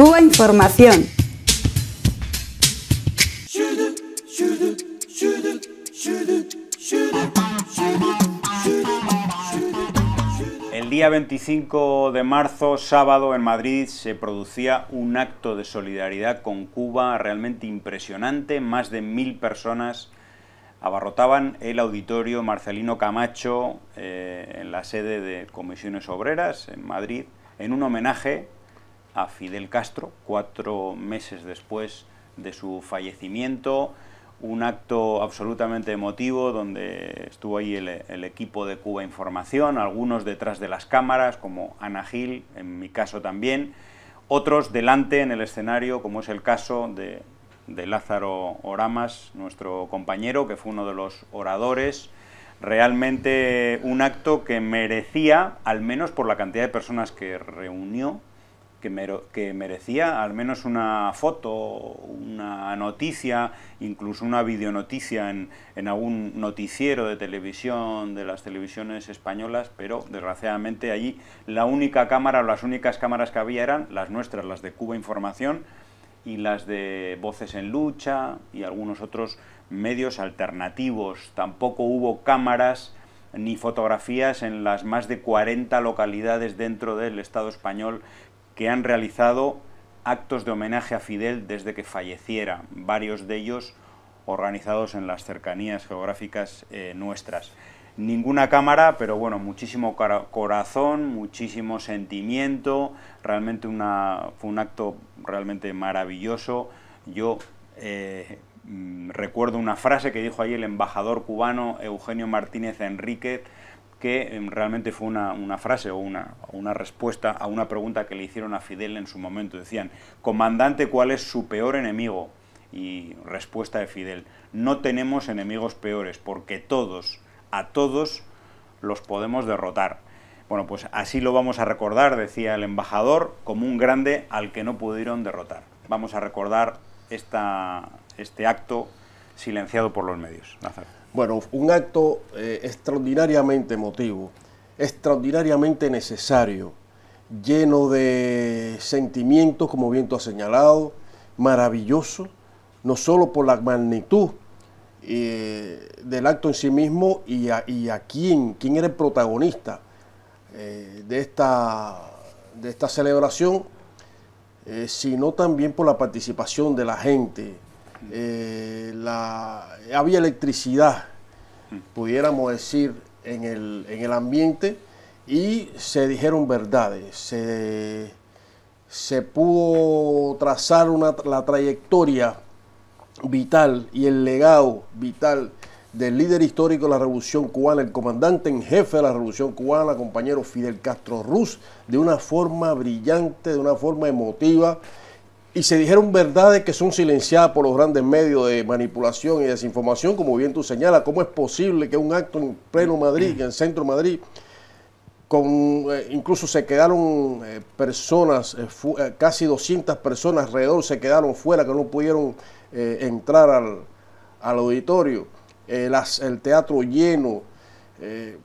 Cuba Información. El día 25 de marzo, sábado, en Madrid se producía un acto de solidaridad con Cuba realmente impresionante. Más de mil personas abarrotaban el auditorio Marcelino Camacho eh, en la sede de Comisiones Obreras en Madrid en un homenaje a Fidel Castro cuatro meses después de su fallecimiento. Un acto absolutamente emotivo donde estuvo ahí el, equipo de Cuba Información, algunos detrás de las cámaras, como Ana Gil, en mi caso también, otros delante en el escenario, como es el caso de, de Lázaro Oramas, nuestro compañero, que fue uno de los oradores realmente un acto que merecía, al menos por la cantidad de personas que reunió, que, merecía al menos una foto, una noticia, incluso una videonoticia en, en algún noticiero de televisión, de las televisiones españolas, pero desgraciadamente allí la única cámara o las únicas cámaras que había eran las nuestras, las de Cuba Información y las de Voces en Lucha y algunos otros medios alternativos. Tampoco hubo cámaras ni fotografías en las más de 40 localidades dentro del Estado español que han realizado actos de homenaje a Fidel desde que falleciera, varios de ellos organizados en las cercanías geográficas eh, nuestras. Ninguna cámara, pero bueno, muchísimo corazón, muchísimo sentimiento, realmente una, fue un acto realmente maravilloso. Yo eh, mm, recuerdo una frase que dijo ahí el embajador cubano Eugenio Martínez Enríquez, que em, realmente fue una, frase o una, respuesta a una pregunta que le hicieron a Fidel en su momento. Decían, comandante, ¿cuál es su peor enemigo? Y respuesta de Fidel, no tenemos enemigos peores, porque todos, a todos, los podemos derrotar. Bueno, pues así lo vamos a recordar, decía el embajador, como un grande al que no pudieron derrotar. Vamos a recordar esta, este acto silenciado por los medios. Bueno, un acto eh, extraordinariamente emotivo, extraordinariamente necesario, lleno de sentimientos, como bien tú has señalado, maravilloso, no solo por la magnitud eh, del acto en sí mismo y a, quién, quién era el protagonista eh, de, esta, de esta celebración, sino también por la participación de la gente, eh, la, había electricidad, pudiéramos decir, en el, en el ambiente y se dijeron verdades, se, pudo trazar la trayectoria vital y el legado vital del líder histórico de la Revolución Cubana, el comandante en jefe de la Revolución Cubana, compañero Fidel Castro Ruz, de una forma brillante, de una forma emotiva y se dijeron verdades que son silenciadas por los grandes medios de manipulación y desinformación, como bien tú señalas, ¿cómo es posible que un acto en pleno Madrid, en centro Madrid, con, eh, incluso se quedaron eh, personas, eh, casi 200 personas alrededor se quedaron fuera, que no pudieron entrar al, auditorio, el teatro lleno,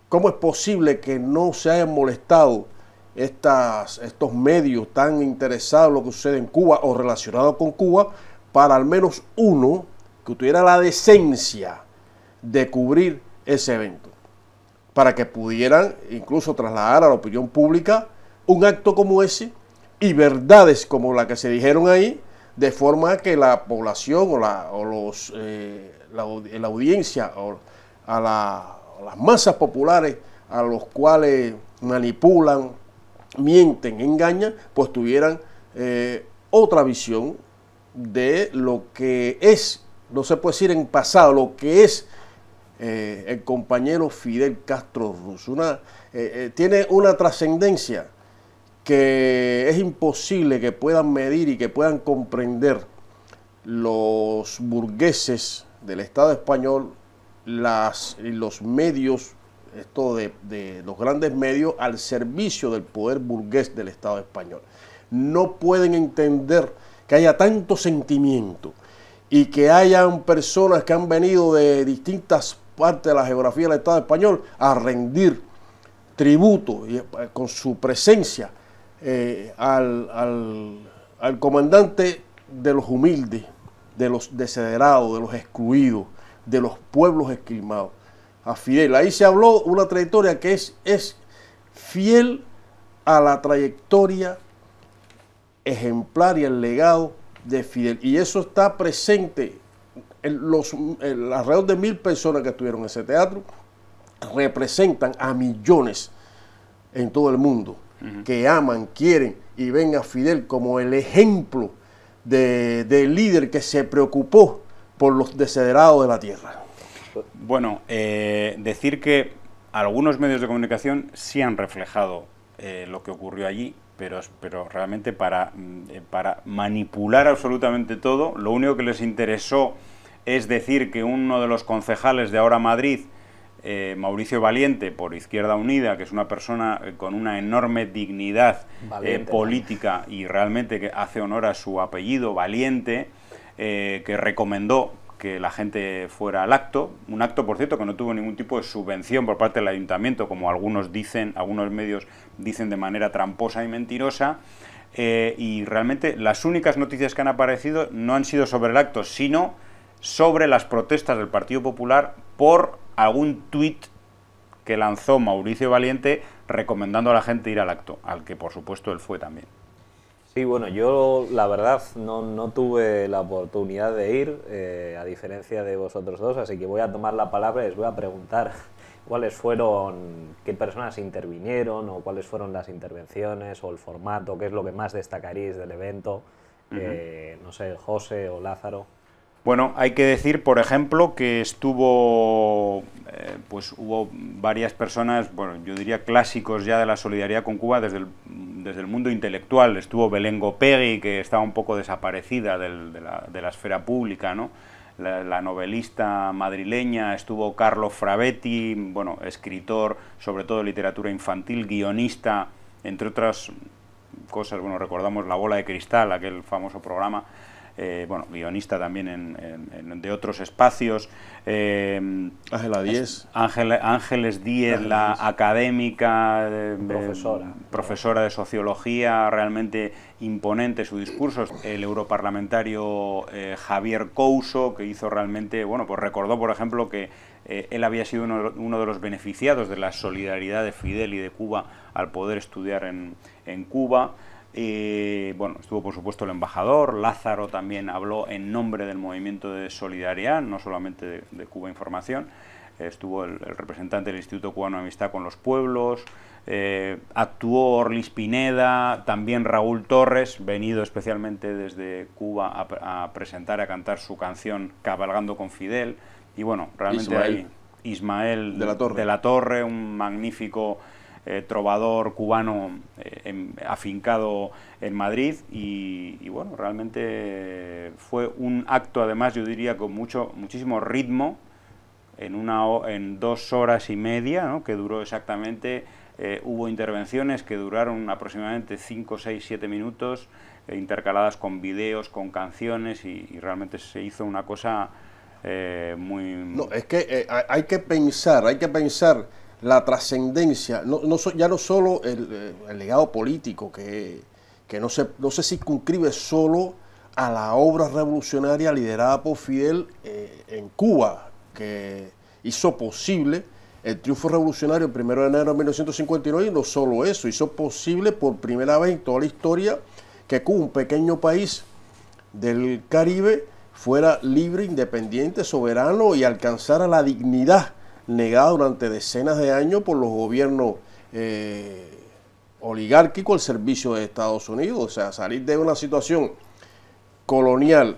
¿cómo es posible que no se hayan molestado estas, estos medios tan interesados en lo que sucede en Cuba o relacionados con Cuba, para al menos uno que tuviera la decencia de cubrir ese evento, para que pudieran incluso trasladar a la opinión pública un acto como ese y verdades como la que se dijeron ahí, de forma que la población o la, los, eh, la, audiencia o a, las masas populares a los cuales manipulan mienten, engañan, pues tuvieran eh, otra visión de lo que es, no se puede decir en pasado, lo que es eh, el compañero Fidel Castro Ruz. Una, eh, tiene una trascendencia que es imposible que puedan medir y que puedan comprender los burgueses del Estado español, las, los medios esto de, los grandes medios al servicio del poder burgués del Estado español. No pueden entender que haya tanto sentimiento y que hayan personas que han venido de distintas partes de la geografía del Estado español a rendir tributo eh, con su presencia eh, al, al comandante de los humildes, de los desederados, de los excluidos, de los pueblos esquilmados a Fidel. Ahí se habló una trayectoria que es, es fiel a la trayectoria ejemplar y el legado de Fidel. Y eso está presente en los alrededor de mil personas que estuvieron en ese teatro representan a millones en todo el mundo que aman, quieren y ven a Fidel como el ejemplo de, de líder que se preocupó por los desederados de la tierra. Bueno, eh, decir que algunos medios de comunicación sí han reflejado eh, lo que ocurrió allí, pero, pero realmente para, mm, eh, para manipular absolutamente todo, lo único que les interesó es decir que uno de los concejales de ahora Madrid, Mauricio Valiente, por Izquierda Unida, que es una persona con una enorme dignidad política y realmente que hace honor a su apellido, Valiente, que recomendó que la gente fuera al acto, un acto, por cierto, que no tuvo ningún tipo de subvención por parte del ayuntamiento, como algunos dicen, algunos medios dicen de manera tramposa y mentirosa, eh, y realmente las únicas noticias que han aparecido no han sido sobre el acto, sino sobre las protestas del Partido Popular por algún tuit que lanzó Mauricio Valiente recomendando a la gente ir al acto, al que por supuesto él fue también. Sí, bueno, yo la verdad no, tuve la oportunidad de ir, eh, a diferencia de vosotros dos, así que voy a tomar la palabra y les voy a preguntar cuáles fueron, qué personas intervinieron o cuáles fueron las intervenciones o el formato, qué es lo que más destacaréis del evento. Eh, no sé, José o Lázaro. Bueno, hay que decir, por ejemplo, que estuvo, eh, pues hubo varias personas, bueno, yo diría clásicos ya de la solidaridad con Cuba desde el, mundo intelectual. Estuvo Belengo Pegui, que estaba un poco desaparecida de, la, esfera pública, ¿no? La, novelista madrileña, estuvo Carlos Frabetti, bueno, escritor, sobre todo de literatura infantil, guionista, entre otras cosas, bueno, recordamos La bola de cristal, aquel famoso programa eh, bueno, guionista también en, de otros espacios. Eh, Ángela Díez. Ángeles Díez, la académica, eh, profesora. profesora de sociología, realmente imponente su discurso. El europarlamentario Javier Couso, que hizo realmente, bueno, pues recordó, por ejemplo, que él había sido uno, de los beneficiados de la solidaridad de Fidel y de Cuba al poder estudiar en Cuba. Y bueno, estuvo por supuesto el embajador, Lázaro también habló en nombre del movimiento de solidaridad, no solamente de, Cuba Información, estuvo el, representante del Instituto Cubano de Amistad con los Pueblos, eh, actuó Orlis Pineda, también Raúl Torres, venido especialmente desde Cuba a, presentar, a cantar su canción Cabalgando con Fidel, y bueno, realmente Ismael, ahí Ismael de la Torre un magnífico... Eh, trovador cubano eh, afincado en Madrid y, bueno, realmente fue un acto además yo diría con mucho, muchísimo ritmo en, una, en dos horas y media que duró exactamente eh, hubo intervenciones que duraron aproximadamente 5, 6, 7 minutos, intercaladas con videos, con canciones, y, realmente se hizo una cosa muy... No, es que hay que pensar, hay que pensar la trascendencia, no, ya no solo el, eh, legado político, que, no, se, no se circunscribe solo a la obra revolucionaria liderada por Fidel eh, en Cuba, que hizo posible el triunfo revolucionario el 1 de enero de 1959, y no solo eso, hizo posible por primera vez en toda la historia que Cuba, un pequeño país del Caribe, fuera libre, independiente, soberano y alcanzara la dignidad negada durante decenas de años por los gobiernos eh, oligárquicos al servicio de Estados Unidos. O sea, salir de una situación colonial,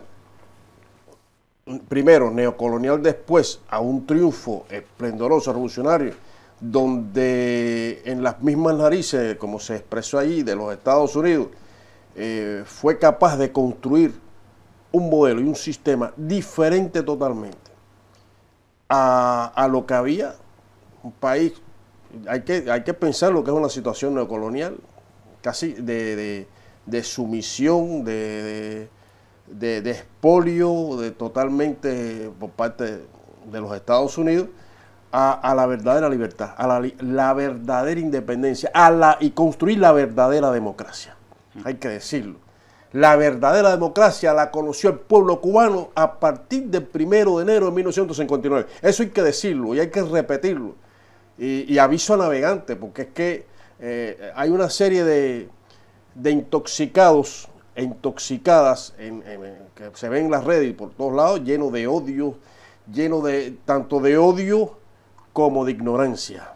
primero neocolonial, después a un triunfo esplendoroso, revolucionario, donde en las mismas narices, como se expresó allí, de los Estados Unidos, eh, fue capaz de construir un modelo y un sistema diferente totalmente a, lo que había, un país, hay que, hay que pensar lo que es una situación neocolonial, casi de, sumisión, de, de, totalmente por parte de los Estados Unidos a, la verdadera libertad, a la, la, verdadera independencia a la, y construir la verdadera democracia, mm. hay que decirlo. La verdadera democracia la conoció el pueblo cubano a partir del primero de enero de 1959. Eso hay que decirlo y hay que repetirlo. Y, aviso a navegantes, porque es que eh, hay una serie de, intoxicados e intoxicadas que se ven en las redes y por todos lados, lleno de odio, lleno de tanto de odio como de ignorancia.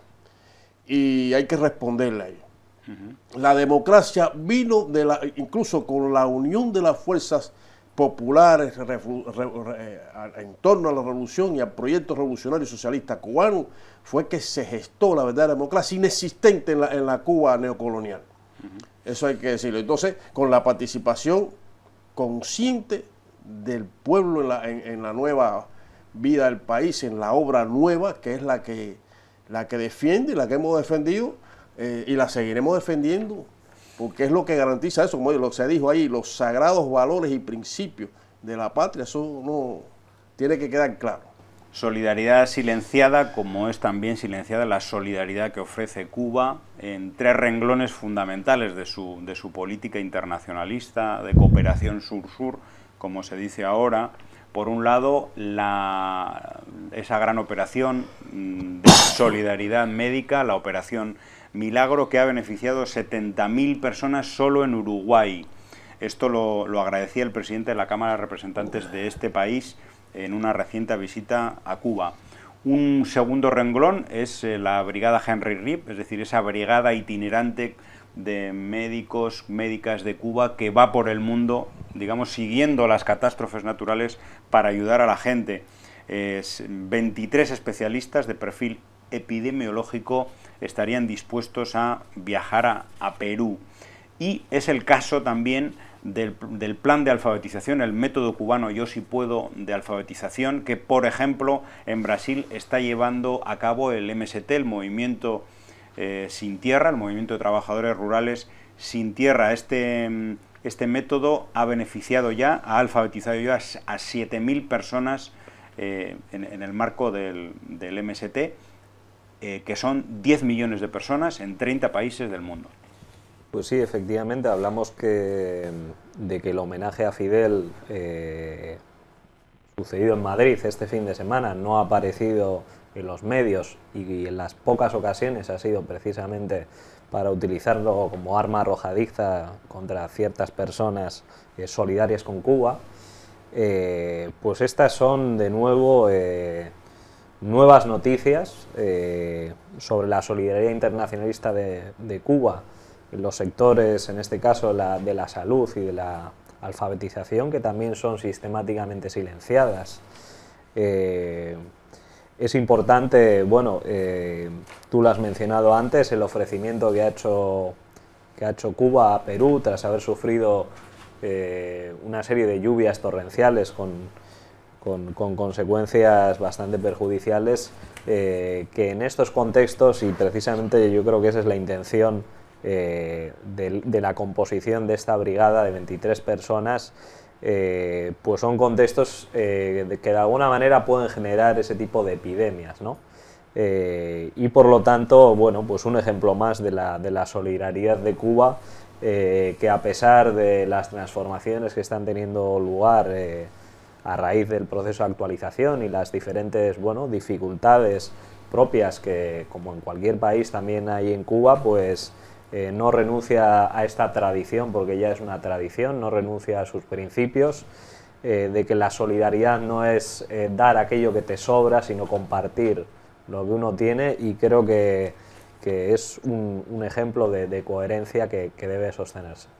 Y hay que responderle a ello. La democracia vino de la, incluso con la unión de las fuerzas populares eh, en torno a la revolución y al proyecto revolucionario socialista cubano, fue que se gestó la verdadera democracia inexistente en la, Cuba neocolonial. Eso hay que decirlo. Entonces, con la participación consciente del pueblo en la, nueva vida del país, en la obra nueva, que es la que, la que defiende, la que hemos defendido, eh, y la seguiremos defendiendo, porque es lo que garantiza eso, como se dijo ahí, los sagrados valores y principios de la patria, eso no tiene que quedar claro. Solidaridad silenciada, como es también silenciada la solidaridad que ofrece Cuba en tres renglones fundamentales de su, política internacionalista, de cooperación sur-sur, como se dice ahora. Por un lado, esa gran operación mm, de solidaridad médica, la operación milagro que ha beneficiado 70.000 personas solo en Uruguay. Esto lo, agradecía el presidente de la Cámara de Representantes de este país en una reciente visita a Cuba. Un segundo renglón es eh, la brigada Henry Rip, es decir, esa brigada itinerante de médicos, médicas de Cuba que va por el mundo, digamos, siguiendo las catástrofes naturales para ayudar a la gente. Es 23 especialistas de perfil epidemiológico estarían dispuestos a viajar a, Perú. Y es el caso también del, del, plan de alfabetización, el método cubano Yo sí puedo de alfabetización, que por ejemplo en Brasil está llevando a cabo el MST, el movimiento eh, sin tierra, el movimiento de trabajadores rurales sin tierra. Este, este método ha beneficiado ya, ha alfabetizado ya a 7.000 personas eh, en, el marco del MST eh, que son 10 millones de personas en 30 países del mundo. Pues sí, efectivamente, hablamos de que el homenaje a Fidel eh, sucedido en Madrid este fin de semana no ha aparecido en los medios y, en las pocas ocasiones ha sido precisamente para utilizarlo como arma arrojadiza contra ciertas personas eh, solidarias con Cuba, pues estas son de nuevo nuevas noticias eh, sobre la solidaridad internacionalista de, Cuba, los sectores, en este caso, de la salud y de la alfabetización, que también son sistemáticamente silenciadas. Eh, es importante, bueno, eh, tú lo has mencionado antes, el ofrecimiento que ha hecho, que ha hecho Cuba a Perú tras haber sufrido una serie de lluvias torrenciales con, con, consecuencias bastante perjudiciales eh, que en estos contextos, y precisamente yo creo que esa es la intención eh, de, la composición de esta brigada de 23 personas, eh, pues son contextos que de alguna manera pueden generar ese tipo de epidemias, y por lo tanto, bueno, pues un ejemplo más de la, de la solidaridad de Cuba, que a pesar de las transformaciones que están teniendo lugar a raíz del proceso de actualización y las diferentes bueno, dificultades propias que, como en cualquier país, también hay en Cuba, pues eh, no renuncia a esta tradición, porque ya es una tradición, no renuncia a sus principios, eh, de que la solidaridad no es eh, dar aquello que te sobra, sino compartir lo que uno tiene y creo que, es un, ejemplo de, coherencia que debe sostenerse.